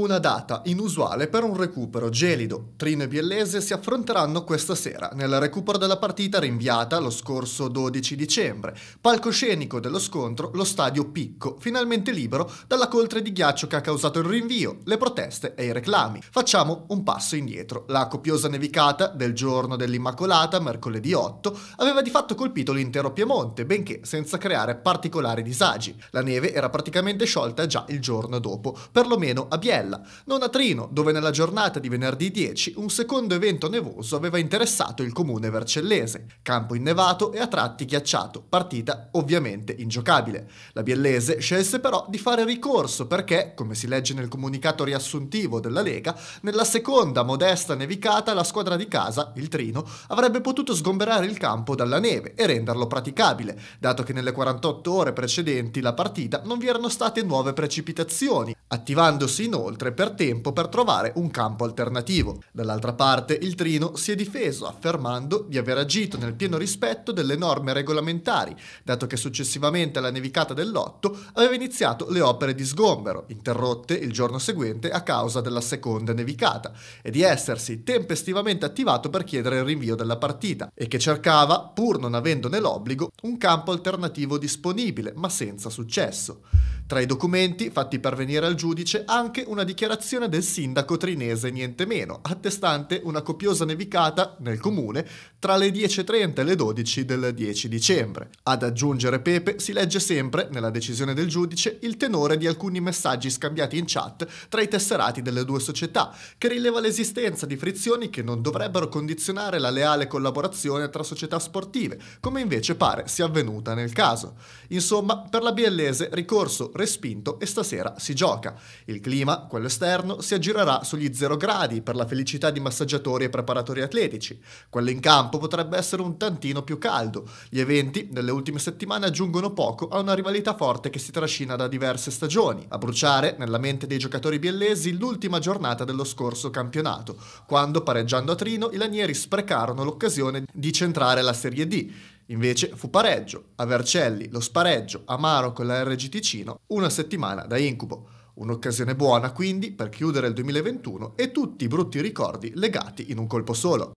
Una data inusuale per un recupero gelido. Trino e Biellese si affronteranno questa sera nel recupero della partita rinviata lo scorso 12 dicembre. Palcoscenico dello scontro lo stadio Picco, finalmente libero dalla coltre di ghiaccio che ha causato il rinvio, le proteste e i reclami. Facciamo un passo indietro. La copiosa nevicata del giorno dell'Immacolata, mercoledì 8, aveva di fatto colpito l'intero Piemonte, benché senza creare particolari disagi. La neve era praticamente sciolta già il giorno dopo, perlomeno a Biella Castella, non a Trino, dove nella giornata di venerdì 10 un secondo evento nevoso aveva interessato il comune vercellese. Campo innevato e a tratti ghiacciato, partita ovviamente ingiocabile. La Biellese scelse però di fare ricorso perché, come si legge nel comunicato riassuntivo della Lega, nella seconda modesta nevicata la squadra di casa, il Trino, avrebbe potuto sgomberare il campo dalla neve e renderlo praticabile, dato che nelle 48 ore precedenti la partita non vi erano state nuove precipitazioni, attivandosi inoltre inoltre per tempo per trovare un campo alternativo. Dall'altra parte il Trino si è difeso affermando di aver agito nel pieno rispetto delle norme regolamentari, dato che successivamente alla nevicata dell'otto aveva iniziato le opere di sgombero, interrotte il giorno seguente a causa della seconda nevicata, e di essersi tempestivamente attivato per chiedere il rinvio della partita, e che cercava, pur non avendone l'obbligo, un campo alternativo disponibile, ma senza successo. Tra i documenti fatti pervenire al giudice anche una dichiarazione del sindaco trinese niente meno, attestante una copiosa nevicata nel comune tra le 10.30 e le 12 del 10 dicembre. Ad aggiungere Pepe si legge sempre, nella decisione del giudice, il tenore di alcuni messaggi scambiati in chat tra i tesserati delle due società, che rileva l'esistenza di frizioni che non dovrebbero condizionare la leale collaborazione tra società sportive, come invece pare sia avvenuta nel caso. Insomma, per la Biellese ricorso respinto e stasera si gioca. Il clima, quello esterno, si aggirerà sugli 0 gradi per la felicità di massaggiatori e preparatori atletici. Quello in campo potrebbe essere un tantino più caldo. Gli eventi delle ultime settimane aggiungono poco a una rivalità forte che si trascina da diverse stagioni. A bruciare nella mente dei giocatori biellesi l'ultima giornata dello scorso campionato, quando pareggiando a Trino i lanieri sprecarono l'occasione di centrare la Serie D. Invece fu pareggio a Vercelli, lo spareggio amaro con la RG Ticino, una settimana da incubo. Un'occasione buona quindi per chiudere il 2021 e tutti i brutti ricordi legati in un colpo solo.